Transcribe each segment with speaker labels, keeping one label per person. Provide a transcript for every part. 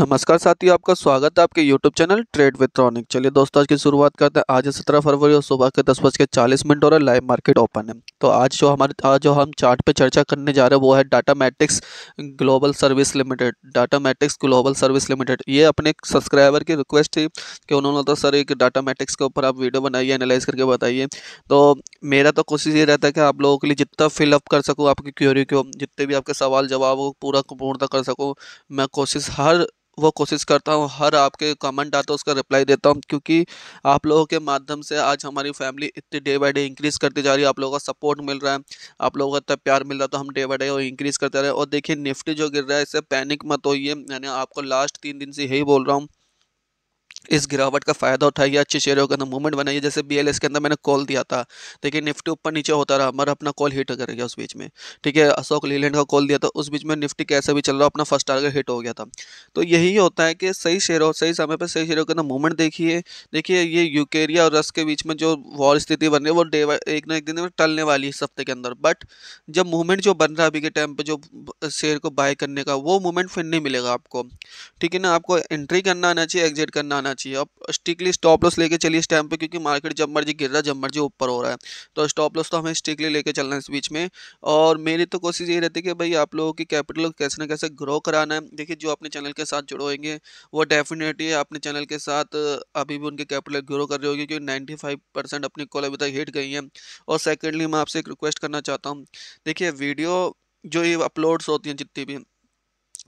Speaker 1: नमस्कार साथियों आपका स्वागत है आपके YouTube channel trade with Tronic चलिए दोस्तों आज की शुरुआत करते हैं आज सत्रह फरवरी और सुबह के दस बज के चालीस मिनट और लाइव मार्केट ओपन है तो आज जो हमारे आज जो हम चार्ट पे चर्चा करने जा रहे हैं वो है data matrix global service limited data matrix global service limited ये अपने सब्सक्राइबर की रिक्वेस्ट थी कि उन्होंने तो सर एक डाटा मैट्रिक्स के ऊपर आप वीडियो बनाइए एनालाइज करके बताइए तो मेरा तो कोशिश ये रहता है कि आप लोगों के लिए जितना फिलअप कर सकूँ आपकी क्यूरी को जितने भी आपके सवाल जवाब हो पूरा पूर्णता कर सकूँ मैं कोशिश हर वो कोशिश करता हूँ हर आपके कमेंट आता है उसका रिप्लाई देता हूँ क्योंकि आप लोगों के माध्यम से आज हमारी फैमिली इतनी डे बाई डे इंक्रीज़ करती जा रही है आप लोगों का सपोर्ट मिल रहा है आप लोगों का इतना प्यार मिल रहा है तो हम डे बाई डे वो इंक्रीज़ करते रहे और देखिए निफ्टी जो गिर रहा है इससे पैनिक मत होइए मैंने आपको लास्ट तीन दिन से यही बोल रहा हूँ इस गिरावट का फ़ायदा उठाइए अच्छे शेयरों के अंदर मूवमेंट बनाइए जैसे बी के अंदर मैंने कॉल दिया था लेकिन निफ्टी ऊपर नीचे होता रहा हमारा अपना कॉल हिट कर गया उस बीच में ठीक है अशोक लीलैंड का कॉल दिया था उस बीच में निफ्टी कैसे भी चल रहा अपना फर्स्ट टारगेट हिट हो गया था तो यही होता है कि सही शेयरों सही समय पर सही शेयरों के अंदर मूवमेंट देखिए देखिए ये यूकेरिया और रस के बीच में जो वॉर स्थिति बन रही है वो डे एक ना एक दिन में टलने वाली है इस हफ्ते के अंदर बट जब मूवमेंट जो बन रहा है अभी के टाइम पर जो शेयर को बाय करने का वो मूवमेंट फिर नहीं मिलेगा आपको ठीक है ना आपको एंट्री करना आना चाहिए एग्जिट करना आना करना चाहिए अब स्ट्रिकली स्टॉप लॉस लेके चलिए इस टाइम पे क्योंकि मार्केट जब मर्जी गिर रहा है जब मर्जी ऊपर हो रहा है तो स्टॉप लॉस तो हमें स्ट्रिकली लेके चलना है इस बीच में और मेरी तो कोशिश ये रहती है कि भाई आप लोगों की कैपिटल कैसे ना कैसे ग्रो कराना है देखिए जो अपने चैनल के साथ जुड़े होंगे वो डेफिनेटली अपने चैनल के साथ अभी भी उनके कैपिटल ग्रो कर रहे होगी क्योंकि नाइन्टी अपनी कॉल अभी तक हिट गई है और सेकेंडली मैं आपसे एक रिक्वेस्ट करना चाहता हूँ देखिए वीडियो जो ये अपलोड्स होती हैं जितनी भी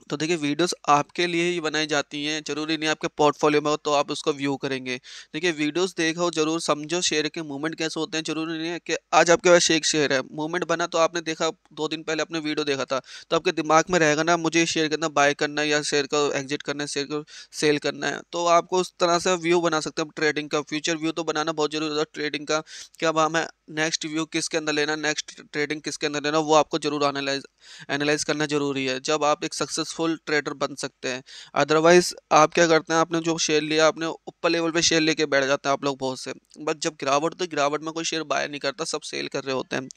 Speaker 1: तो देखिए वीडियोस आपके लिए ही बनाई जाती हैं जरूरी नहीं आपके पोर्टफोलियो में हो तो आप उसको व्यू करेंगे देखिए वीडियोस देखो जरूर समझो शेयर के मूवमेंट कैसे होते हैं जरूरी नहीं है कि आज आपके पास एक शेयर है मूवमेंट बना तो आपने देखा दो दिन पहले आपने वीडियो देखा था तो आपके दिमाग में रहेगा ना मुझे शेयर करना बाय करना है या शेयर को एग्जिट करना है शेयर को सेल करना है तो आपको उस तरह से व्यू बना सकते हैं ट्रेडिंग का फ्यूचर व्यू तो बनाना बहुत जरूरी होता है ट्रेडिंग का क्या अब हमें नेक्स्ट व्यू किसके अंदर लेना नेक्स्ट ट्रेडिंग किसके अंदर लेना वो आपको जरूर एनालाइज एनालाइज करना जरूरी है जब आप एक सक्सेस सक्सेसफुल ट्रेडर बन सकते हैं अदरवाइज आप क्या करते हैं आपने जो शेयर लिया आपने ऊपर लेवल पे शेयर लेके बैठ जाते हैं आप लोग बहुत से बट जब गिरावट तो गिरावट में कोई शेयर बाय नहीं करता सब सेल कर रहे होते हैं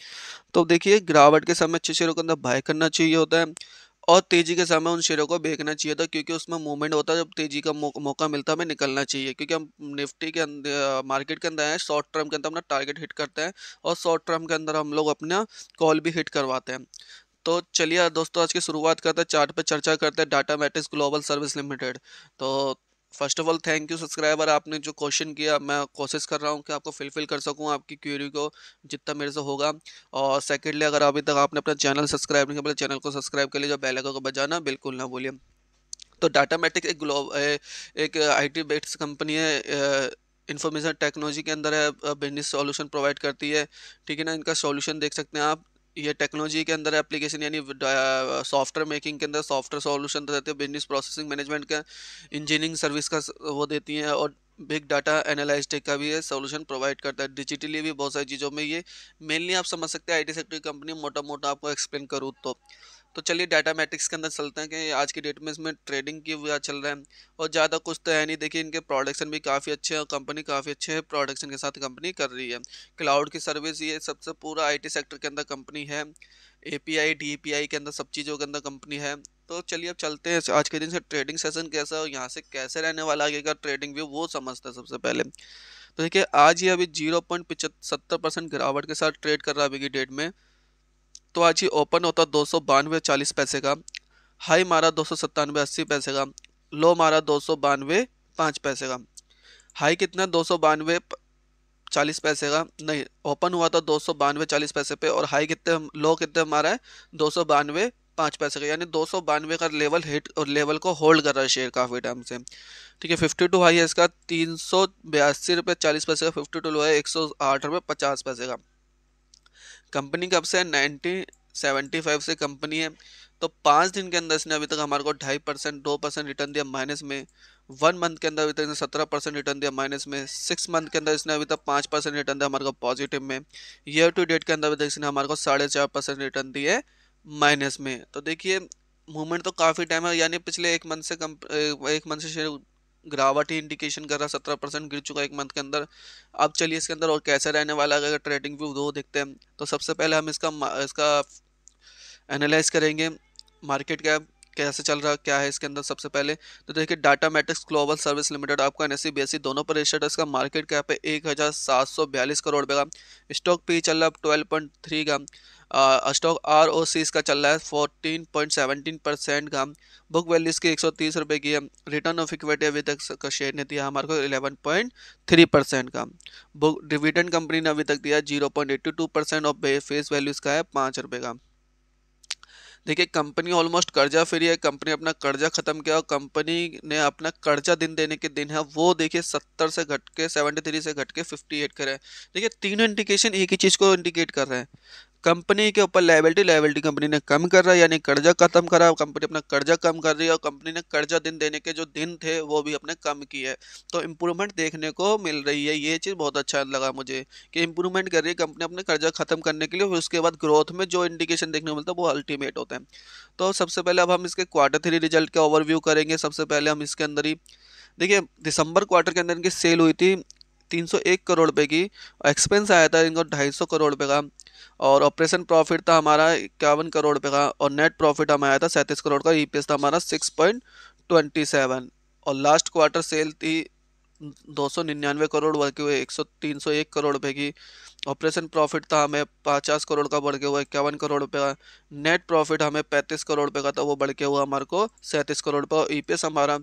Speaker 1: तो देखिए गिरावट के समय अच्छे शेयरों के अंदर बाय करना चाहिए होता है और तेज़ी के समय उन शेयरों को बेचना चाहिए था क्योंकि उसमें मूवमेंट होता है जब तेज़ी का मौ, मौका मिलता है हमें निकलना चाहिए क्योंकि हम निफ्टी के अंदर मार्केट के अंदर आए शॉर्ट टर्म के अंदर अपना टारगेट हिट करते हैं और शॉर्ट टर्म के अंदर हम लोग अपना कॉल भी हिट करवाते हैं तो चलिए दोस्तों आज की शुरुआत करते हैं चार्ट पे चर्चा करते हैं data matrix global service limited तो first of all thank you subscriber आपने जो क्वेश्चन किया मैं कोशिश कर रहा हूँ कि आपको फिलफिल कर सकूँ आपकी क्यूरी को जितना मेरे से होगा और सेकेंडली अगर अभी तक आपने अपना चैनल सब्सक्राइब नहीं किया चैनल को सब्सक्राइब कर लीजिए बेल को बजाना बिल्कुल ना बोलिए तो डाटा मैट्रिक्स एक ग्लोब एक टी बेस्ड कंपनी है इंफॉर्मेशन टेक्नोलॉजी के अंदर है बिजनेस सॉल्यूशन प्रोवाइड करती है ठीक है ना इनका सॉल्यूशन देख सकते हैं आप ये टेक्नोलॉजी के अंदर एप्लीकेशन यानी सॉफ्टवेयर मेकिंग के अंदर सॉफ्टवेयर सॉल्यूशन देते तो हैं बिजनेस प्रोसेसिंग मैनेजमेंट का इंजीनियरिंग सर्विस का वो देती हैं और बिग डाटा एनालिस्टिक का भी है सोल्यूशन प्रोवाइड करता है डिजिटली भी बहुत सारी चीज़ों में ये मेनली आप समझ सकते हैं आईटी सेक्टर की कंपनी मोटा मोटा आपको एक्सप्लेन करूँ तो तो चलिए डाटा मैट्रिक्स के अंदर चलते हैं कि आज की डेट में इसमें ट्रेडिंग की वजह चल रहा है और ज़्यादा कुछ तो है नहीं देखिए इनके प्रोडक्शन भी काफ़ी अच्छे हैं कंपनी काफ़ी अच्छे है प्रोडक्शन के साथ कंपनी कर रही है क्लाउड की सर्विस ये सबसे पूरा आईटी सेक्टर के अंदर कंपनी है ए पी के अंदर सब चीज़ों के अंदर कंपनी है तो चलिए अब चलते हैं आज के दिन से ट्रेडिंग सेशन कैसा है और यहाँ से कैसे रहने वाला आगे का ट्रेडिंग व्यू वो समझते हैं सबसे पहले तो देखिए आज ये अभी जीरो पॉइंट सत्तर परसेंट गिरावट के साथ ट्रेड कर रहा है अभी की डेट में तो आज ही ओपन होता दो सौ बानवे चालीस पैसे का हाई मारा दो सौ सत्तानवे अस्सी पैसे का लो मारा दो सौ बानवे पाँच पैसे का हाई कितना दो सौ बानवे चालीस पैसे का नहीं ओपन हुआ था दो सौ बानवे चालीस पैसे पे और हाई कितने लो कितने मारा है दो सौ बानवे पाँच पैसे का यानी दो सौ बानवे का लेवल हिट और लेवल को होल्ड कर रहा है शेयर काफ़ी टाइम से ठीक है फिफ्टी टू हाई है इसका तीन सौ बयासी रुपये चालीस पैसे का फिफ्टी टू लो है एक सौ आठ रुपये पचास पैसे का कंपनी कब से नाइनटीन सेवेंटी फाइव से कंपनी है तो पाँच दिन के अंदर इसने अभी तक हमारे को ढाई परसेंट दो परसेंट रिटर्न दिया माइनस में वन मंथ के अंदर अभी तक इसने सत्रह परसेंट रिटर्न दिया माइनस में सिक्स मंथ के अंदर इसने अभी तक पाँच परसेंट रिटर्न दिया हमारे को पॉजिटिव में ईयर टू डेट के अंदर अभी तक इसने हमारे को साढ़े चार परसेंट रिटर्न दिए माइनस में तो देखिए मूवमेंट तो काफ़ी टाइम है यानी पिछले एक मंथ से कम एक मंथ से शेयर ही इंडिकेशन कर रहा है सत्रह परसेंट गिर चुका है एक मंथ के अंदर अब चलिए इसके अंदर और कैसे रहने वाला है अगर ट्रेडिंग व्यू दो देखते हैं तो सबसे पहले हम इसका इसका एनालाइज करेंगे मार्केट कैप कैसे चल रहा है क्या है इसके अंदर सबसे पहले तो देखिए data matrix global service limited आपका एन एस e, e दोनों पर रजिस्टर्ड है इसका मार्केट कैप है एक हज़ार सात सौ बयालीस करोड़ रुपये का स्टॉक पी चल रहा है ट्वेल्व पॉइंट थ्री का स्टॉक आर ओ सी इसका चल रहा है फोर्टीन पॉइंट सेवनटीन परसेंट का बुक वैल्यू इसकी एक सौ तीस रुपये की है रिटर्न ऑफ इक्विटी अभी तक का शेयर ने दिया हमारे को इलेवन पॉइंट थ्री परसेंट का बुक डिविडेंड कंपनी ने अभी तक दिया zero point eighty two percent और फेस वैल्यू इसका है पाँच रुपये का देखिए कंपनी ऑलमोस्ट कर्जा फ्री है कंपनी अपना कर्जा खत्म किया और कंपनी ने अपना कर्जा दिन देने के दिन है वो देखिए सत्तर से घट के सेवेंटी थ्री से घट के फिफ्टी एट करे देखिए तीनों इंडिकेशन एक ही चीज़ को इंडिकेट कर रहे हैं कंपनी के ऊपर लाइबिलिटी लाइबिलिटी कंपनी ने कम कर रहा है यानी कर्जा खत्म करा कंपनी अपना कर्जा कम कर रही है और कंपनी ने कर्जा दिन देने के जो दिन थे वो भी अपने कम किए तो इम्प्रूवमेंट देखने को मिल रही है ये चीज़ बहुत अच्छा लगा मुझे कि इम्प्रूवमेंट कर रही है कंपनी अपने कर्जा खत्म करने के लिए फिर उसके बाद ग्रोथ में जो इंडिकेशन देखने को मिलता है वो अल्टीमेट होते हैं तो सबसे पहले अब हम इसके क्वार्टर थ्री रिजल्ट का ओवरव्यू करेंगे सबसे पहले हम इसके अंदर ही देखिए दिसंबर क्वार्टर के अंदर इनकी सेल हुई थी 301 करोड़ रुपए की एक्सपेंस आया था इनको 250 करोड़ रुपए का और ऑपरेशन प्रॉफिट था हमारा इक्यावन करोड़ रुपये का और नेट प्रॉफिट हमें आया था सैंतीस करोड़ का ई था हमारा सिक्स पॉइंट ट्वेंटी सेवन और लास्ट क्वार्टर सेल थी दो सौ निन्यानवे करोड़ बढ़ के हुए एक सौ तीन सौ एक करोड़ रुपये की ऑपरेशन प्रॉफिट था हमें पचास करोड़ का बढ़ के हुआ इक्यावन करोड़ रुपये का नेट प्रॉफिट हमें पैंतीस करोड़ रुपये का था वो बढ़ के हुआ हमारे को सैंतीस करोड़ रुपये और ई हमारा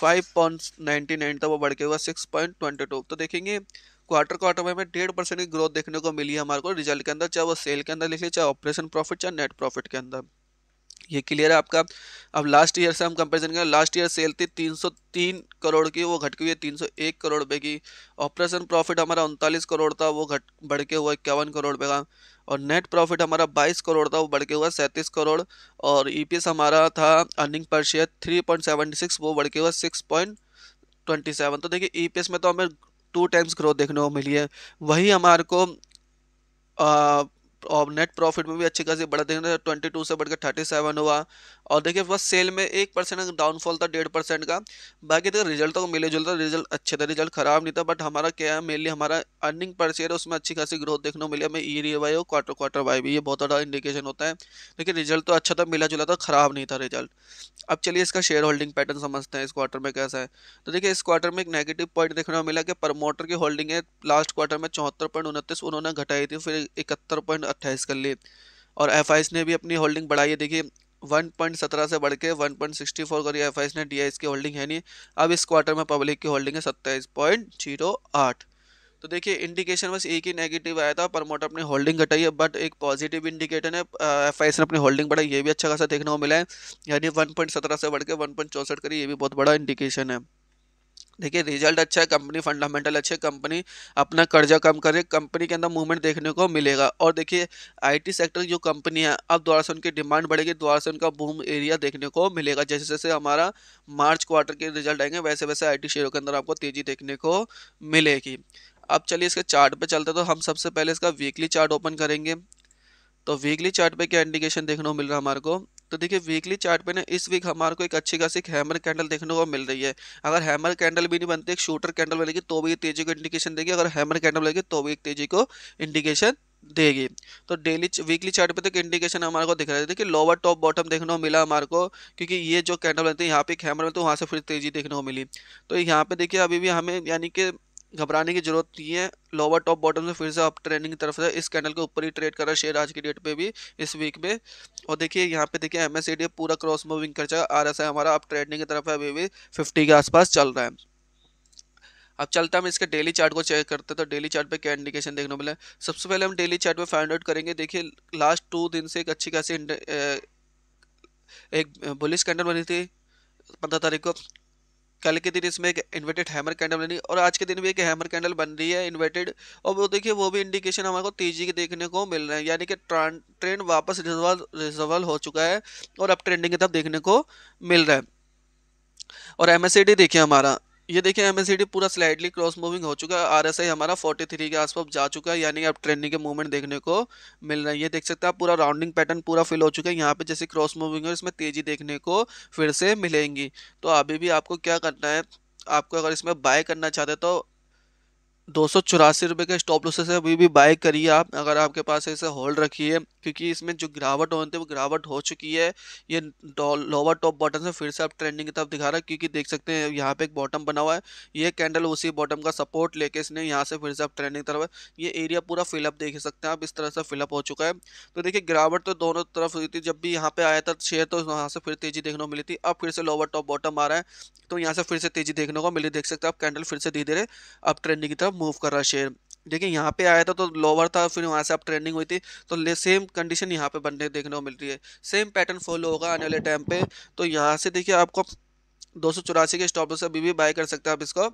Speaker 1: फाइव पॉइंट नाइन्टी नाइन था वो बढ़ के हुआ सिक्स पॉइंट ट्वेंटी टू तो देखेंगे क्वार्टर क्वार्टर में डेढ़ परसेंट की ग्रोथ देखने को मिली है हमारे को रिजल्ट के अंदर चाहे वो सेल के अंदर लिख लीजिए चाहे ऑपरेशन प्रॉफिट चाहे नेट प्रॉफिट के अंदर ये क्लियर है आपका अब लास्ट ईयर से हम कंपेरिजन करें लास्ट ईयर सेल थी 303 करोड़ की वो घट के हुई है 301 करोड़ रुपये की ऑपरेशन प्रॉफिट हमारा उनतालीस करोड़ था वो घट बढ़ के हुआ इक्यावन करोड़ रुपये का और नेट प्रॉफिट हमारा 22 करोड़ था वो बढ़ के हुआ सैंतीस करोड़ और एस e हमारा था अर्निंग पर शेयर सिक्स वो बढ़ के हुआ सिक्स सेवन तो देखिए एस e में तो हमें टू टाइम्स ग्रोथ देखने को मिली है वही हमारे को आ, और नेट प्रॉफिट में भी अच्छी खासी बढ़ा देखने ट्वेंटी टू से बढ़कर थर्टी सेवन हुआ और देखिए बस सेल में एक परसेंट डाउनफॉल था डेढ़ परसेंट का बाकी देखिए रिजल्ट तो मिले जुलता रिजल्ट अच्छे थे रिजल्ट खराब नहीं था बट हमारा क्या है मेनली हमारा अर्निंग पर शेयर उसमें अच्छी खासी ग्रोथ देखने को मिली हमें ई री वाई और क्वार्टर क्वार्टर वाई भी ये बहुत बड़ा इंडिकेशन होता है लेकिन रिजल्ट तो अच्छा था मिला जुला था खराब नहीं था रिजल्ट अब चलिए इसका शेयर होल्डिंग पैटर्न समझते हैं इस क्वार्टर में कैसा है तो देखिए इस क्वार्टर में एक नेगेटिव पॉइंट देखने को मिला कि प्रमोटर की होल्डिंग है लास्ट क्वार्टर में चौहत्तर पॉइंट उनतीस उन्होंने घटाई थी फिर इकहत्तर पॉइंट अट्ठाईस कर ली और एफ ने भी अपनी होल्डिंग बढ़ाई है देखिए 1.17 से बढ़ के फोर करी एफ ने डी की होल्डिंग है नहीं अब इस क्वार्टर में पब्लिक की होल्डिंग है सत्ताईस पॉइंट जीरो आठ तो देखिए इंडिकेशन बस एक ही नेगेटिव आया था प्रमोटर अपनी होल्डिंग घटाई है बट एक पॉजिटिव इंडिकेटर है एफ ने अपनी होल्डिंग बढ़ाई ये भी अच्छा खासा देखने को मिला है यानी 1.17 से बढ़ के चौसठ करी ये भी बहुत बड़ा इंडिकेशन है देखिए रिजल्ट अच्छा है कंपनी फंडामेंटल अच्छे कंपनी अपना कर्जा कम करे कंपनी के अंदर मूवमेंट देखने को मिलेगा और देखिए आईटी सेक्टर की जो कंपनी है अब दोबारा से उनकी डिमांड बढ़ेगी दोबारा से उनका बूम एरिया देखने को मिलेगा जैसे जैसे हमारा मार्च क्वार्टर के रिजल्ट आएंगे वैसे वैसे आई शेयरों के अंदर आपको तेज़ी देखने को मिलेगी अब चलिए इसके चार्ट पे चलते तो हम सबसे पहले इसका वीकली चार्ट ओपन करेंगे तो वीकली चार्ट पे क्या इंडिकेशन देखने को मिल रहा है हमारे को तो देखिए वीकली चार्ट पे ना इस वीक हमारे को एक अच्छी खासी एक हैमर कैंडल देखने को मिल रही है अगर हैमर कैंडल भी नहीं बनती एक शूटर कैंडल बनेगी तो भी तेजी को इंडिकेशन देगी अगर हैमर कैंडल बनेगी तो भी एक तेजी को इंडिकेशन देगी तो डेली वीकली चार्ट पे तो एक इंडिकेशन हमारे को दिख रहा है देखिए लोअर टॉप बॉटम देखने को मिला हमारे को क्योंकि ये जो कैंडल बनते हैं यहाँ पे एक हैमर बनते तो वहाँ से फिर तेजी देखने को मिली तो यहाँ पे देखिए अभी भी हमें यानी कि घबराने की जरूरत नहीं है लोअर टॉप बॉटम से फिर से आप ट्रेनिंग की तरफ से इस कैंडल के ऊपर ही ट्रेड कर रहा है शेयर आज की डेट पे भी इस वीक में और देखिए यहाँ पे देखिए एम एस पूरा क्रॉस मूविंग कर जाएगा आर एस हमारा आप ट्रेडिंग की तरफ है अभी भी फिफ्टी के आसपास चल रहा है अब चलता हम इसके डेली चार्ट को चेक करते तो डेली चार्ट पे क्या इंडिकेशन देखने को मिले सबसे पहले हम डेली चार्ट पे फाइंड आउट करेंगे देखिए लास्ट टू दिन से एक अच्छी खासी एक बुलिस कैंडल बनी थी पंद्रह तारीख को कल के दिन इसमें एक इन्वर्टेड हैमर कैंडल बनी और आज के दिन भी एक हैमर कैंडल बन रही है इन्वर्टेड और वो देखिए वो भी इंडिकेशन हमारे को तेजी के देखने को मिल रहे हैं यानी कि ट्रेन वापस रिजवल रिजर्वल हो चुका है और अब ट्रेंडिंग की तब देखने को मिल रहा है और एम देखिए हमारा ये देखिए एम पूरा स्लाइडली क्रॉस मूविंग हो चुका है आई हमारा 43 के आसपास जा चुका है यानी अब ट्रेंडिंग के मूवमेंट देखने को मिल रहा है ये देख सकते हैं आप पूरा राउंडिंग पैटर्न पूरा फिल हो चुका है यहाँ पे जैसे क्रॉस मूविंग है इसमें तेजी देखने को फिर से मिलेंगी तो अभी भी आपको क्या करना है आपको अगर इसमें बाय करना चाहते हैं तो दो सौ चौरासी रुपये का स्टॉप लॉसेस है अभी भी बाय करिए आप अगर आपके पास ऐसे होल्ड रखिए क्योंकि इसमें जो गिरावट होती है वो गिरावट हो चुकी है ये लोअर टॉप बॉटम से फिर से आप ट्रेंडिंग की तरफ दिखा रहा है क्योंकि देख सकते हैं यहाँ पे एक बॉटम बना हुआ है ये कैंडल उसी बॉटम का सपोर्ट लेके इसने यहाँ से फिर से आप ट्रेंडिंग तरफ ये एरिया पूरा फिलअप देख सकते हैं आप इस तरह से फिलअप हो चुका है तो देखिए गिरावट तो दोनों तरफ हुई थी जब भी यहाँ पे आया था शेयर तो वहाँ से फिर तेजी देखने को मिली थी अब फिर से लोअर टॉप बॉटम आ रहा है तो यहाँ से फिर से तेजी देखने को मिली देख सकते हैं आप कैंडल फिर से धीरे धीरे अब ट्रेंडिंग की तरफ मूव कर रहा शेयर देखिए यहाँ पे आया था तो लोअर था फिर वहाँ से आप ट्रेंडिंग हुई थी तो सेम कंडीशन यहाँ पे बनने देखने को मिल रही है सेम पैटर्न फॉलो होगा आने वाले टाइम पे तो यहाँ से देखिए आपको दो सौ चौरासी के स्टॉप से अभी भी बाय कर सकते हैं आप इसको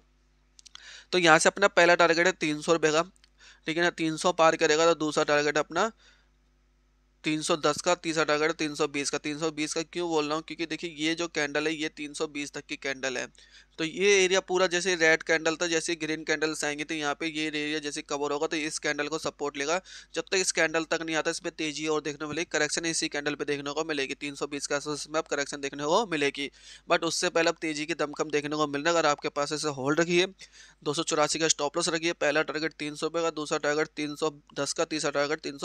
Speaker 1: तो यहाँ से अपना पहला टारगेट है तीन सौ रुपये का ठीक है ना तीन सौ पार करेगा तो दूसरा टारगेट अपना तीन सौ दस का तीसरा टारगेट तीन सौ बीस का तीन सौ बीस का क्यों बोल रहा हूँ क्योंकि देखिए ये जो कैंडल है ये तीन सौ बीस तक की कैंडल है तो ये एरिया पूरा जैसे रेड कैंडल था जैसे ग्रीन कैंडल्स आएंगे तो यहाँ पे ये एरिया जैसे कवर होगा तो इस कैंडल को सपोर्ट लेगा जब तक इस कैंडल तक नहीं आता इसमें तेजी और देखने मिलेगी करेक्शन इसी कैंडल पे देखने को मिलेगी 320 का बीस में अब करेक्शन देखने को मिलेगी बट उससे पहले अब तेजी की दमकम देखने को मिलना अगर आपके पास इसे होल्ड रखिए दो का स्टॉप लॉस रखिए पहला टारगेट तीन का दूसरा टारगेट तीन का तीसरा टारगेट तीन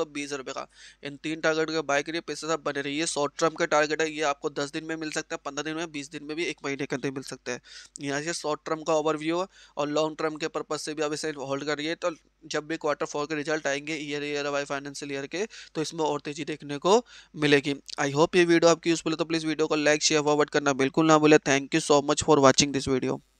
Speaker 1: का इन तीन टारगेट के बाय करिए पैसे सब बने रहिए शॉर्ट टर्म का टारगेट है ये आपको दस दिन में मिल सकता है पंद्रह दिन में बीस दिन में भी एक महीने के अंदर मिल सकता है यहाँ से शॉर्ट टर्म का ओवरव्यू है और लॉन्ग टर्म के पर्पज से भी आप इसे होल्ड करिए तो जब भी क्वार्टर फोर के रिजल्ट आएंगे year year Y financial year के तो इसमें और तेजी देखने को मिलेगी आई होप ये वीडियो आपकी यूजफुल है तो प्लीज़ वीडियो को लाइक शेयर फॉरवर्ड करना बिल्कुल ना भूले thank you so much for watching this video